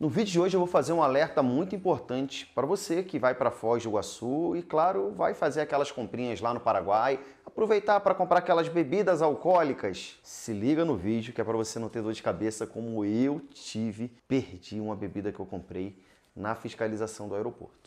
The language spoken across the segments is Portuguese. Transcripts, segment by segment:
No vídeo de hoje eu vou fazer um alerta muito importante para você que vai para Foz do Iguaçu e, claro, vai fazer aquelas comprinhas lá no Paraguai, aproveitar para comprar aquelas bebidas alcoólicas. Se liga no vídeo que é para você não ter dor de cabeça como eu tive, perdi uma bebida que eu comprei na fiscalização do aeroporto.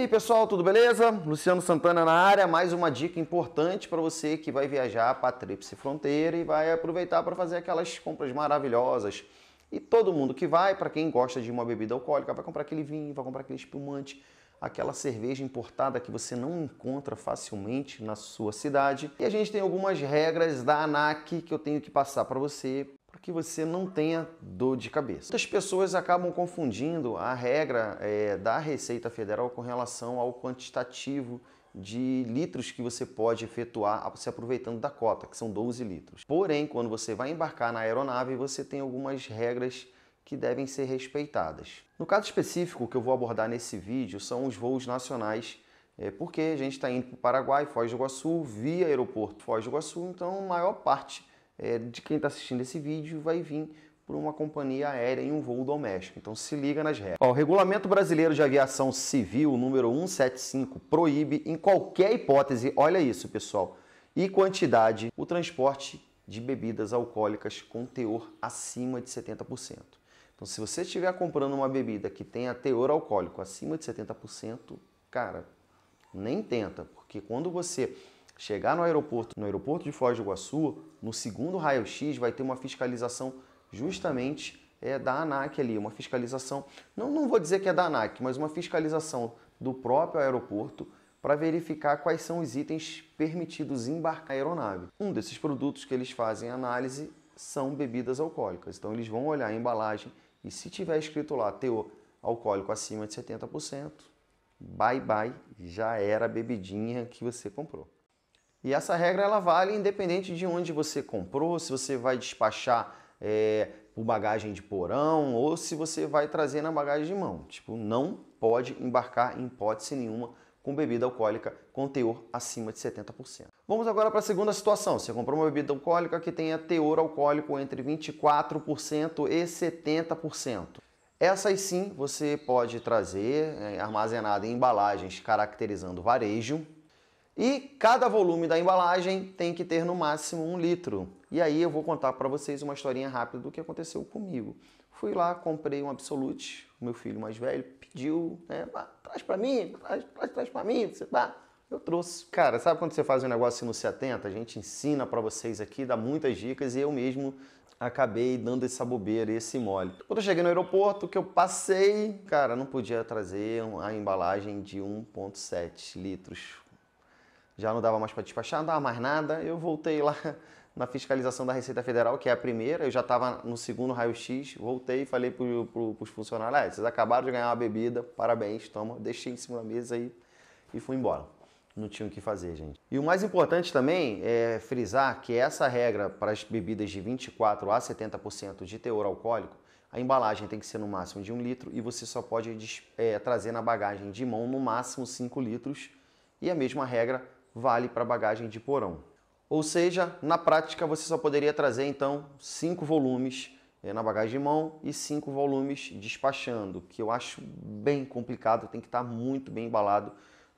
aí pessoal, tudo beleza? Luciano Santana na área, mais uma dica importante para você que vai viajar para a Tríplice Fronteira e vai aproveitar para fazer aquelas compras maravilhosas. E todo mundo que vai, para quem gosta de uma bebida alcoólica, vai comprar aquele vinho, vai comprar aquele espumante, aquela cerveja importada que você não encontra facilmente na sua cidade. E a gente tem algumas regras da ANAC que eu tenho que passar para você para que você não tenha dor de cabeça. Muitas pessoas acabam confundindo a regra é, da Receita Federal com relação ao quantitativo de litros que você pode efetuar se aproveitando da cota, que são 12 litros. Porém, quando você vai embarcar na aeronave, você tem algumas regras que devem ser respeitadas. No caso específico que eu vou abordar nesse vídeo são os voos nacionais, é, porque a gente está indo para o Paraguai, Foz do Iguaçu, via aeroporto Foz do Iguaçu, então a maior parte é, de quem está assistindo esse vídeo vai vir por uma companhia aérea em um voo doméstico. Então se liga nas regras. o Regulamento Brasileiro de Aviação Civil número 175 proíbe em qualquer hipótese, olha isso, pessoal, e quantidade o transporte de bebidas alcoólicas com teor acima de 70%. Então se você estiver comprando uma bebida que tenha teor alcoólico acima de 70%, cara, nem tenta, porque quando você chegar no aeroporto, no aeroporto de Foz do Iguaçu, no segundo raio-x vai ter uma fiscalização justamente é, da ANAC ali, uma fiscalização, não, não vou dizer que é da ANAC, mas uma fiscalização do próprio aeroporto para verificar quais são os itens permitidos embarcar a aeronave. Um desses produtos que eles fazem análise são bebidas alcoólicas. Então eles vão olhar a embalagem e se tiver escrito lá teor alcoólico acima de 70%, bye bye, já era a bebidinha que você comprou. E essa regra ela vale independente de onde você comprou, se você vai despachar é, por bagagem de porão ou se você vai trazer na bagagem de mão. Tipo, não pode embarcar em hipótese nenhuma com bebida alcoólica com teor acima de 70%. Vamos agora para a segunda situação. Você comprou uma bebida alcoólica que tenha teor alcoólico entre 24% e 70%. Essas sim você pode trazer é, armazenada em embalagens caracterizando varejo, e cada volume da embalagem tem que ter no máximo um litro. E aí eu vou contar para vocês uma historinha rápida do que aconteceu comigo. Fui lá, comprei um Absolute, o meu filho mais velho pediu, né, traz para mim, traz, traz, traz para mim, você tá? Eu trouxe. Cara, sabe quando você faz um negócio e não se atenta? A gente ensina para vocês aqui, dá muitas dicas e eu mesmo acabei dando essa bobeira, esse mole. Quando eu cheguei no aeroporto, que eu passei, cara, não podia trazer a embalagem de 1.7 litros já não dava mais para despachar, não dava mais nada. Eu voltei lá na fiscalização da Receita Federal, que é a primeira, eu já estava no segundo raio-x, voltei e falei para pro, os funcionários, ah, vocês acabaram de ganhar uma bebida, parabéns, toma, deixei em cima da mesa e, e fui embora. Não tinha o que fazer, gente. E o mais importante também é frisar que essa regra para as bebidas de 24% a 70% de teor alcoólico, a embalagem tem que ser no máximo de um litro e você só pode é, trazer na bagagem de mão no máximo 5 litros. E a mesma regra vale para bagagem de porão. Ou seja, na prática você só poderia trazer então cinco volumes eh, na bagagem de mão e cinco volumes despachando, que eu acho bem complicado, tem que estar tá muito bem embalado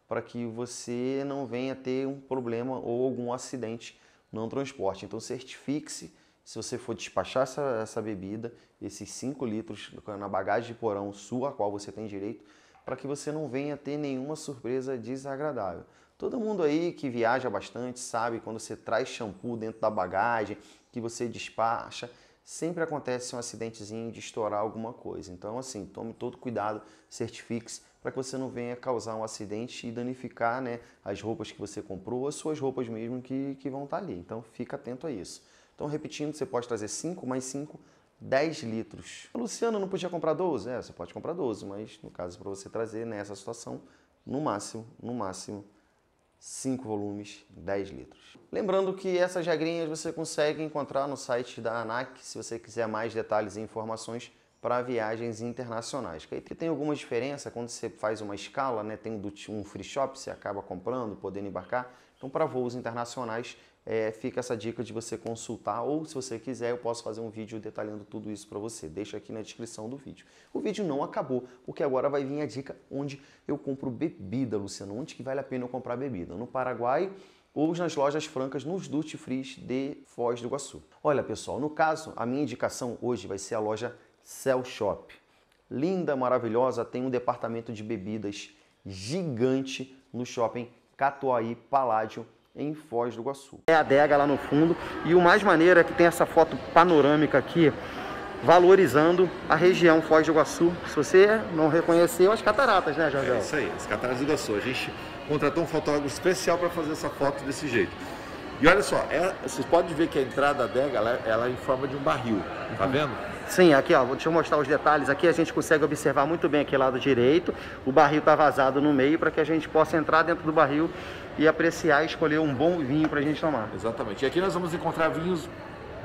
para que você não venha ter um problema ou algum acidente no transporte. Então certifique-se se você for despachar essa, essa bebida, esses 5 litros na bagagem de porão sua, a qual você tem direito, para que você não venha ter nenhuma surpresa desagradável. Todo mundo aí que viaja bastante sabe quando você traz shampoo dentro da bagagem, que você despacha, sempre acontece um acidentezinho de estourar alguma coisa. Então, assim, tome todo cuidado, certifique-se para que você não venha causar um acidente e danificar né, as roupas que você comprou, as suas roupas mesmo que, que vão estar tá ali. Então, fica atento a isso. Então, repetindo, você pode trazer 5 mais 5 10 litros. Luciana não podia comprar 12? É, você pode comprar 12, mas no caso para você trazer nessa situação, no máximo, no máximo, 5 volumes, 10 litros. Lembrando que essas regrinhas você consegue encontrar no site da ANAC, se você quiser mais detalhes e informações para viagens internacionais. Que aí tem alguma diferença quando você faz uma escala, né? tem um free shop, você acaba comprando, podendo embarcar. Então, para voos internacionais, é, fica essa dica de você consultar ou se você quiser eu posso fazer um vídeo detalhando tudo isso para você. Deixa aqui na descrição do vídeo. O vídeo não acabou, porque agora vai vir a dica onde eu compro bebida, Luciano, onde que vale a pena eu comprar bebida? No Paraguai ou nas lojas francas nos duty free de Foz do Iguaçu. Olha, pessoal, no caso, a minha indicação hoje vai ser a loja Cell Shop. Linda, maravilhosa, tem um departamento de bebidas gigante no shopping Catuaí Paládio em Foz do Iguaçu. É a adega lá no fundo e o mais maneiro é que tem essa foto panorâmica aqui valorizando a região Foz do Iguaçu. Se você não reconheceu, as cataratas, né, Jorge? É isso aí, as cataratas do Iguaçu. A gente contratou um fotógrafo especial para fazer essa foto desse jeito. E olha só, é, vocês podem ver que a entrada da adega ela, é, ela é em forma de um barril, tá vendo? Sim, aqui ó, deixa eu mostrar os detalhes aqui, a gente consegue observar muito bem aqui lado direito, o barril está vazado no meio para que a gente possa entrar dentro do barril e apreciar e escolher um bom vinho para a gente tomar. Exatamente, e aqui nós vamos encontrar vinhos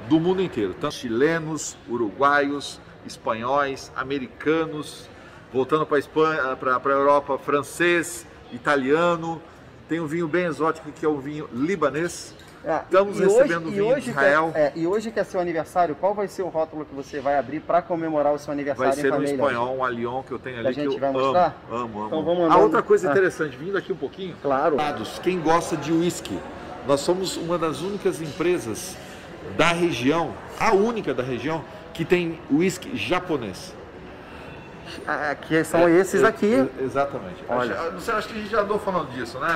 do mundo inteiro, tanto chilenos, uruguaios, espanhóis, americanos, voltando para a Espanha, para a Europa, francês, italiano, tem um vinho bem exótico que é o vinho libanês, é, Estamos recebendo hoje, vinho hoje Israel. Que é, é, e hoje que é seu aniversário, qual vai ser o rótulo que você vai abrir para comemorar o seu aniversário Vai ser um espanhol, um Alion que eu tenho ali, que, que eu amo, amo, amo, Então vamos ah, andando. A outra coisa ah. interessante, vindo aqui um pouquinho. Claro. Quem gosta de uísque, nós somos uma das únicas empresas da região, a única da região, que tem uísque japonês que são é, esses aqui. É, exatamente. Olha, ah, você acha que a gente já andou falando disso, né?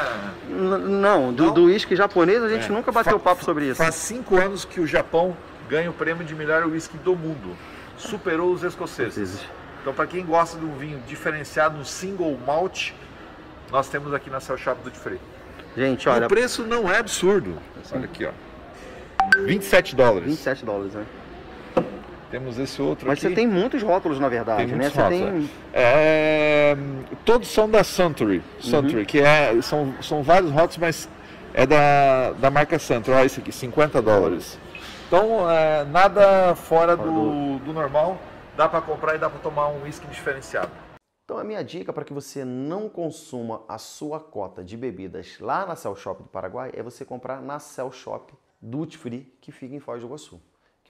N não, do, não? do uísque japonês a gente é. nunca bateu Fa papo sobre isso. Faz cinco anos que o Japão ganha o prêmio de melhor uísque do mundo. Superou os escoceses. Então, para quem gosta de um vinho diferenciado, um single malt, nós temos aqui na Cell Shop do Free. Gente, olha. O preço não é absurdo. Olha aqui, ó. 27 dólares. 27 dólares, né? Temos esse outro Mas aqui. você tem muitos rótulos, na verdade, tem né? Você rótulos, tem... É. É... todos são da Suntory, Suntory uhum. que é, são, são vários rótulos, mas é da, da marca Suntory. Olha esse aqui, 50 dólares. Então, é, nada fora do, do normal. Dá para comprar e dá para tomar um whisky diferenciado. Então a minha dica para que você não consuma a sua cota de bebidas lá na Cell Shop do Paraguai é você comprar na Cell Shop Duty Free que fica em Foz do Iguaçu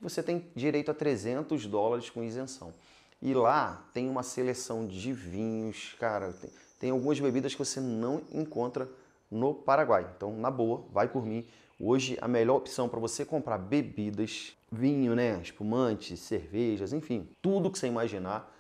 que você tem direito a 300 dólares com isenção. E lá tem uma seleção de vinhos, cara, tem, tem algumas bebidas que você não encontra no Paraguai. Então, na boa, vai por mim. Hoje a melhor opção para você comprar bebidas, vinho, né, espumantes, cervejas, enfim, tudo que você imaginar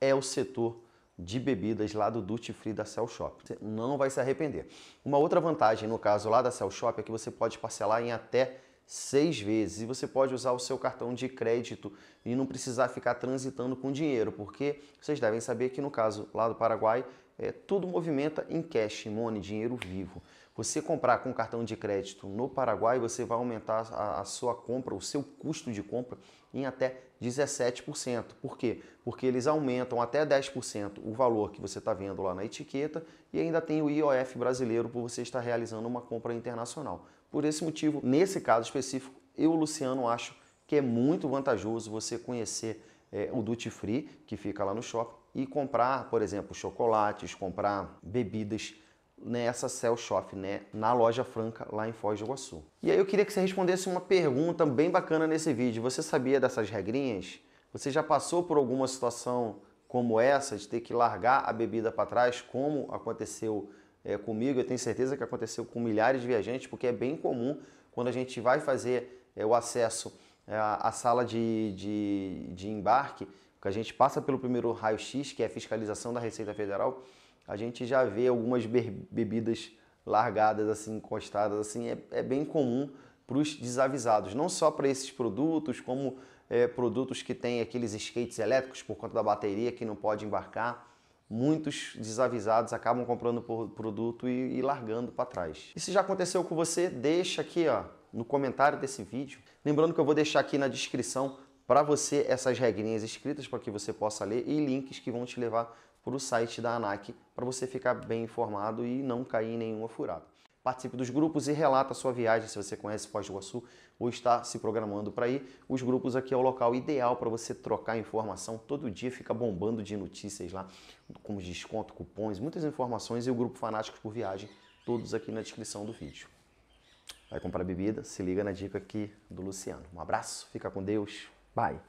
é o setor de bebidas lá do Duty Free da Cell Shop. Você não vai se arrepender. Uma outra vantagem, no caso lá da Cell Shop, é que você pode parcelar em até seis vezes. E você pode usar o seu cartão de crédito e não precisar ficar transitando com dinheiro, porque vocês devem saber que no caso lá do Paraguai, é, tudo movimenta em cash, money, dinheiro vivo. Você comprar com cartão de crédito no Paraguai, você vai aumentar a, a sua compra, o seu custo de compra em até 17%. Por quê? Porque eles aumentam até 10% o valor que você está vendo lá na etiqueta e ainda tem o IOF brasileiro por você estar realizando uma compra internacional. Por esse motivo, nesse caso específico, eu, Luciano, acho que é muito vantajoso você conhecer é, o duty free que fica lá no shopping e comprar, por exemplo, chocolates, comprar bebidas nessa Cell Shop, né, na loja franca lá em Foz do Iguaçu. E aí eu queria que você respondesse uma pergunta bem bacana nesse vídeo. Você sabia dessas regrinhas? Você já passou por alguma situação como essa de ter que largar a bebida para trás, como aconteceu é, comigo, eu tenho certeza que aconteceu com milhares de viajantes, porque é bem comum quando a gente vai fazer é, o acesso é, à sala de, de, de embarque, que a gente passa pelo primeiro raio-x, que é a fiscalização da Receita Federal, a gente já vê algumas bebidas largadas, assim, encostadas, assim, é, é bem comum para os desavisados, não só para esses produtos, como é, produtos que têm aqueles skates elétricos por conta da bateria que não pode embarcar muitos desavisados acabam comprando o produto e, e largando para trás. E se já aconteceu com você, deixa aqui ó, no comentário desse vídeo. Lembrando que eu vou deixar aqui na descrição para você essas regrinhas escritas para que você possa ler e links que vão te levar para o site da ANAC para você ficar bem informado e não cair em nenhuma furada. Participe dos grupos e relata a sua viagem se você conhece Foz do Iguaçu ou está se programando para ir. Os grupos aqui é o local ideal para você trocar informação. Todo dia fica bombando de notícias lá, com desconto, cupons, muitas informações e o grupo Fanáticos por Viagem, todos aqui na descrição do vídeo. Vai comprar bebida? Se liga na dica aqui do Luciano. Um abraço, fica com Deus. Bye.